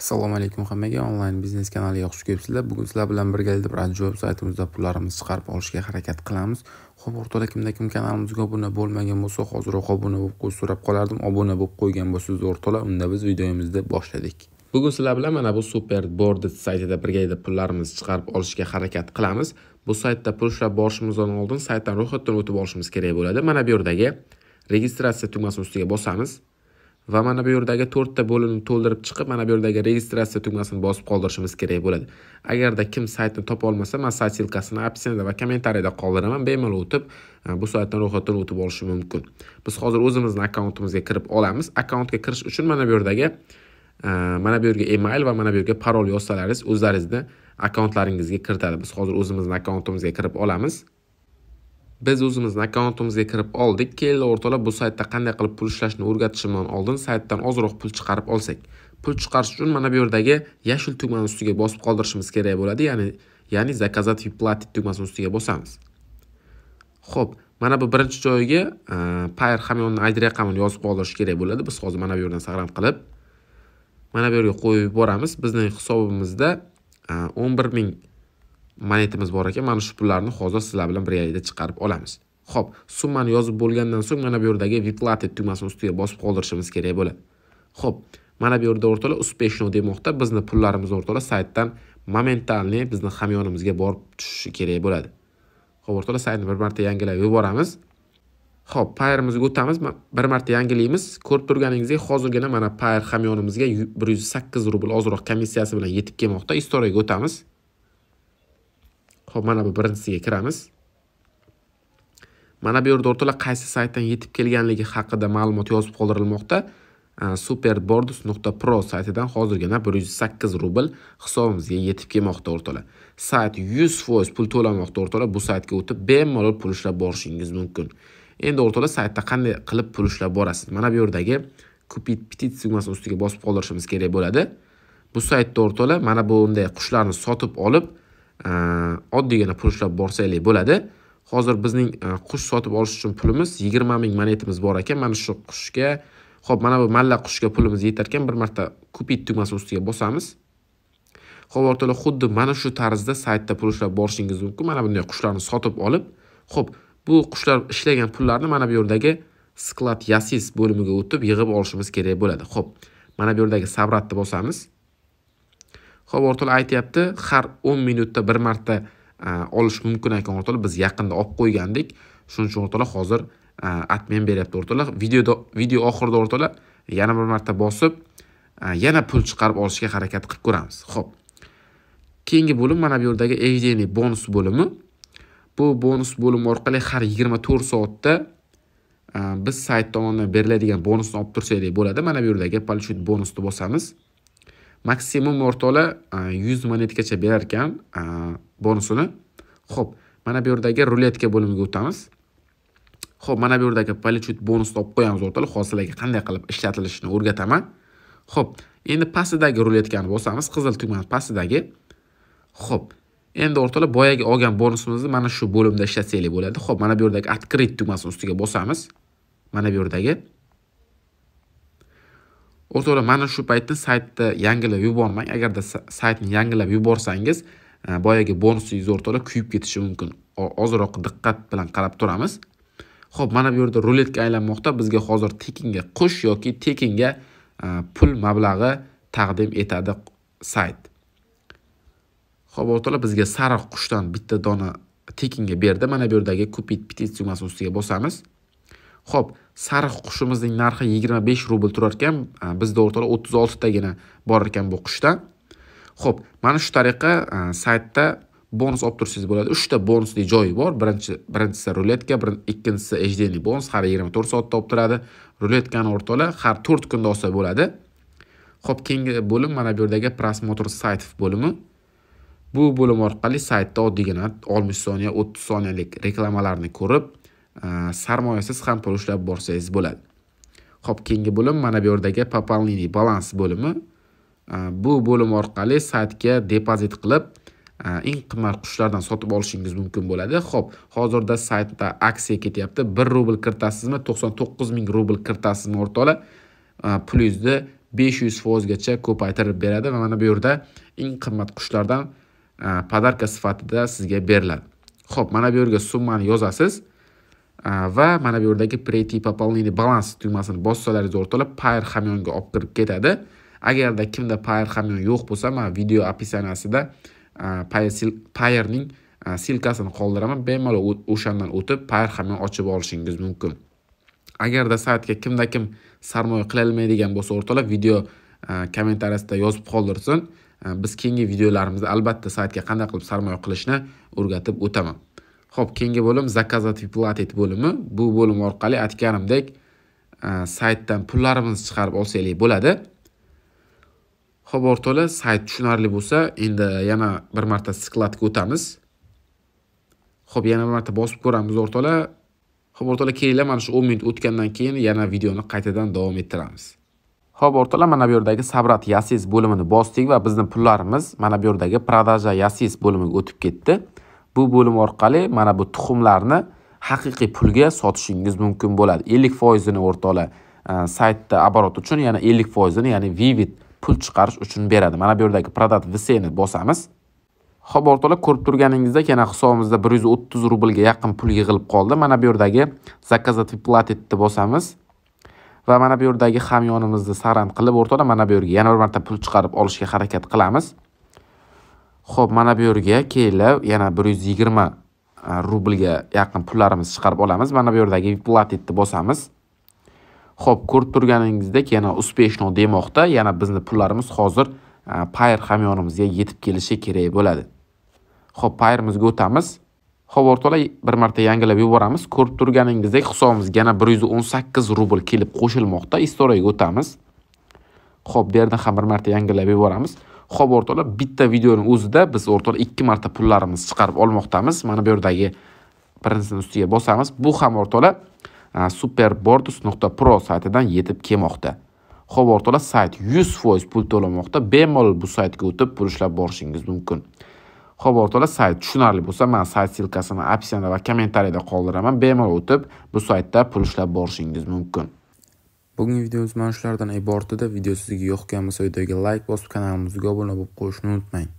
assalomu alaykum hammaga onlayn biznes kanaliga xush kelibsizlar bugun sizlar bilan birgalikda birinchi veb saytimizda pullarimizni chiqarib olishga harakat qilamiz ho'p o'rtada kimda kim kanalimizga obuna bo'lmagan bo'lsa hoziroq obuna bo'lib qo'yish so'rab qolardim obuna bo'lib qo'ygan bo'lsangiz o'rtalar unda biz videomizni boshladik bugun sizlar bilan mana bu super bordet saytida birgalikda pullarimizni chiqarib olishga harakat qilamiz bu saytda pul ushlab borishimizdan oldin saytdan ro'yxatdan o'tib olishimiz kerak bo'ladi mana bu yerdagi registratsiya tugmasini ustiga bosamiz va mana bu yerdagi to'rtta bo'limni to'ldirib chiqib mana bu yerdagi registratsiya tugmasini bosib qoldirishimiz kerak bo'ladi agarda kim saytni topa olmasa man sayt ssilkasini описаниеda va kommentariyada qoldiraman bemalol o'tib e, bu saytdan ro'yxatdan o'tib olishi mumkin biz hozir o'zimizni akkauntimizga kirib olamiz akkauntga kirish uchun mana bu yerdagi e, mana bu yerga email va mana bu yerga parol yozsalaringiz o'zlaringizni akkauntlaringizga kiritadi biz hozir o'zimizni akkauntimizga kirib olamiz biz o'zimizni akkauntimizga kirib oldik keldi o'rtoqlar bu saytda qanday qilib pul ishlashni o'rgatishimdan oldin saytdan ozroq pul chiqarib olsak pul chiqarish uchun mana bu yerdagi yashil tugmani ustiga bosib qoldirishimiz kerak bo'ladi ya'ni ya'ni заказать и платить tugmasini ustiga bosamiz ho'p mana bu birinchi joyiga e, payer hamyonni id raqamini yozib qoldirish kerak bo'ladi biz hozir mana bu yerdan saqlanib qilib mana bu yerga qo'yib yuboramiz bizning hisobimizda e, o'n bir ming monetimiz bor ekan mana shu pullarni hozir sizlar bilan birga birgalikda chiqarib olamiz ho'p summani yozib bo'lgandan so'ng mana bu yerdagi vyplatit tugmasini ustiga bosib qoldirishimiz kerak bo'ladi ho'p mana bu yerda o'rtoqlar uspeshno demoqda bizni pullarimiz o'rtoqlar saytdan momentalniy bizni hamyonimizga borib tushishi kerak bo'ladi ho'p o'rtoqlar saytni bir marta yangilab yuboramiz ho'p payrimizga o'tamiz bir marta yangilaymiz ko'rib turganingizdek hozirgina mana payr hamyonimizga bir yuz sakkiz rubl ozroq komissiyasi bilan yetib kelmoqda istoriyaga o'tamiz ho'p mana bu birinchisiga kiramiz mana bu yerda o'rtalar qaysi saytdan yetib kelganligi haqida ma'lumot yozib qoldirilmoqda superbordus nuqta pro saytidan hozirgina bir yuz sakkiz rubl hisobimizga yetib kelmoqda o'rtalar sayt yuz foiz pul to'lamoqda o'rtalar bu saytga o'tib bemalol pul ishlab borishingiz mumkin endi o'rtalar saytda qanday qilib pul ishlab borasiz mana bu yerdagi kupit petit tugmasini ustiga bosib qoldirishimiz kerak bo'ladi bu saytda o'rtalar mana bunday qushlarni sotib olib oddiygina pul ushlab borsanglar bo'ladi hozir bizning e, qush sotib olish uchun pulimiz yigirma ming monetimiz bor ekan mana shu qushga ho'p mana bu malla qushga pulimiz yetar ekan bir marta kupit tugmasi ustiga bosamiz ho'p o'rtoqlar xuddi mana shu tarzda saytda pul ushlab borishingiz mumkin mana bunday qushlarni sotib olib ho'p bu qushlar ishlagan pullarni mana bu yerdagi sklad yasis bo'limiga o'tib yig'ib olishimiz kerak bo'ladi ho'p mana bu yerdagi savratni bosamiz havortul aytyapti har o'n minutda bir marta e, olish mumkin ekan o'rtoqlar biz yaqinda olib qo'ygandik shuning uchun o'rtoqlar hozir e, admin beryapti o'rtoqlar videoda video oxirida o'rtoqlar yana bir marta bosib e, yana pul chiqarib olishga harakat qilib ko'ramiz ho'p keyingi bo'lim mana bu yerdagi ежедневный bonus bo'limi bu bonus bo'limi orqali har yigirma to'rt soatda biz sayt tomonidan beriladigan bonusni olib tursak bo'ladi mana bu yerdagi получить bonusni bosamiz maksimum o'rtoqla e, yuz monetgacha berar ekan e, bonusini ho'p mana bu yerdagi ruletka bo'limiga o'tamiz ho'p mana bu yerdagi polychut bonusni olib qo'yamiz o'rtoqlar hosilaga qanday qilib ishlatilishini o'rgataman ho'p endi pastidagi ruletkani bosamiz qizil tugmani pastidagi ho'p endi o'rtoqlar boyagi olgan bonusimizni mana shu bo'limda ishlatsak bo'ladi ho'p mana bu yerdagi открыть tugmasini ustiga bosamiz mana bu yerdagi o'rtoqlar mana shu paytda saytni yangilab yubormang agarda saytni yangilab yuborsangiz e, boyagi bonusingiz o'rtoqlar kuyib ketishi mumkin ozroq diqqat bilan qarab turamiz ho'p mana bu yerda ruletka aylanmoqda bizga hozir tekinga qush yoki tekinga e, pul mablag'i taqdim etadi sayt ho'p o'rtoqlar bizga sariq qushdan bitta dona tekinga berdi mana bu yerdagi kupit petitsiyasi ustiga bosamiz ho'p sariq qushimizning narxi 25 rubl turar ekan bizda o'rtaroq 36 oltitagina bor ekan bu qushda ho'p mana shu tariqa saytda bonus olib tursangiz bo'ladi 3 ta bonusli joyi bor birinchi birinchisi ruletka ikkinchisi ejdenli bonus har 24 soatda olib turadi ruletkani o'rtalar har 4 kunda olsa bo'ladi ho'p keyingi bo'lim mana bu yerdagi prosmotr sayt bo'limi bu bo'lim orqali saytda oddiygina 60 soniya 30 soniyalik reklamalarni ko'rib Э, sarmoyasiz ham pul ushlab borsangiz bo'ladi ho'p keyingi bo'lim mana bu yerdagi пополнение balans bo'limi э, bu bo'lim orqali saytga depozit qilib э, eng qimmat qushlardan sotib olishingiz mumkin bo'ladi ho'p hozirda saytda aksiya ketyapti bir rubl kiritasizmi to'qson to'qqiz ming rubl kiritasizmi o'rtoqlar pulingizni besh yuz foizgacha ko'paytirib beradi va mana bu yerda eng qimmat qushlardan podarka sifatida sizga beriladi ho'p mana bu yerga summani yozasiz Э, va mana bu yerdagi preyти пополнение balans tugmasini bossalaringiz o'rtalab pair hamyonga olib kirib ketadi agarda kimda pair hamyon yo'q bo'lsa man video описаниясida e, payerning e, silkasini qoldiraman bemalol o'shandan o'tib pair hamyon ochib olishingiz mumkin agarda saytga kimda kim sarmoya qilolmaydigan bo'lsa o'rtalab video e, kommentariyasida yozib qoldirsin biz keyingi videolarimizda albatta saytga qanday qilib sarmoya qilishni o'rgatib o'taman ho'p keyingi bo'lim заказать платить bo'limi bu bo'lim orqali aytganimdek e, saytdan pullarimizni chiqarib olsaylik bo'ladi ho'p o'rtoqlar sayt tushunarli bo'lsa endi yana bir marta skladga o'tamiz ho'p yana bir marta bosib ko'ramiz o'rtoqlar ho'p o'rtoqlar kelinglar mana shu o'n minut o'tgandan keyin yana videoni qaytadan davom ettiramiz ho'p o'rtoqlar mana bu yerdagi sabrat yasis bo'limini bosdik va bizni pullarimiz mana bu yerdagi продажа yasis bo'limiga o'tib ketdi bu bo'lim orqali mana bu tuxumlarni haqiqiy pulga sotishingiz mumkin bo'ladi ellik foizini o'rtoqla e, saytda оборот uchun yana ellik foizini ya'ni vivid pul chiqarish uchun beradi mana bu yerdagi продать vseni bosamiz ho'p o'rtoqlar ko'rib turganingizdek yana hisobimizda bir yuz o'ttiz rublga yaqin pul yig'ilib qoldi mana bu yerdagi заказать платитьni bosamiz va mana bu yerdagi hamyonimizni saran qilib o'rtoqlar mana bu yerga yana bir marta pul chiqarib olishga harakat qilamiz Xo'p, mana bu yerga kelib yana 120 e, rublga yaqin pullarimizni chiqarib olamiz. Mana bu yerdagi platitni bosamiz. Xo'p, ko'rib turganingizdek, yana успешно demoqda. Yana bizni pullarimiz hozir e, payr hamyonimizga yetib kelishi kerak bo'ladi. Xo'p, payrimizga o'tamiz. Xo'p, o'rtoqlar, bir marta yangilab yuboramiz. Ko'rib turganingizdek, hisobimizga yana 118 rubl kelib qo'shilmoqda. Istoriyaga o'tamiz. Xo'p, bu yerdan ham bir marta yangilab yuboramiz. ho'p o'rtoqlar bitta videoni o'zida biz o'rtoqlar ikki marta pullarimizni chiqarib olmoqdamiz mana bu yerdagi birinchisini ustiga bosamiz bu ham o'rtoqlar superbordus nuqta pro saytidan yetib kelmoqda ho'p o'rtoqlar sayt yuz foiz pul to'lamoqda bemalol bu saytga o'tib pul ishlab borishingiz mumkin ho'p o'rtoqlar sayt tushunarli bo'lsa man sayt ssilkasini opsiyada va kommentariyada qoldiraman bemalol o'tib bu saytda pul ishlab borishingiz mumkin bugungi videomiz mana shulardan iborat edi video sizga yoqqan bo'lsa videoga like bosib kanalimizga obuna bo'lib qo'yishni unutmang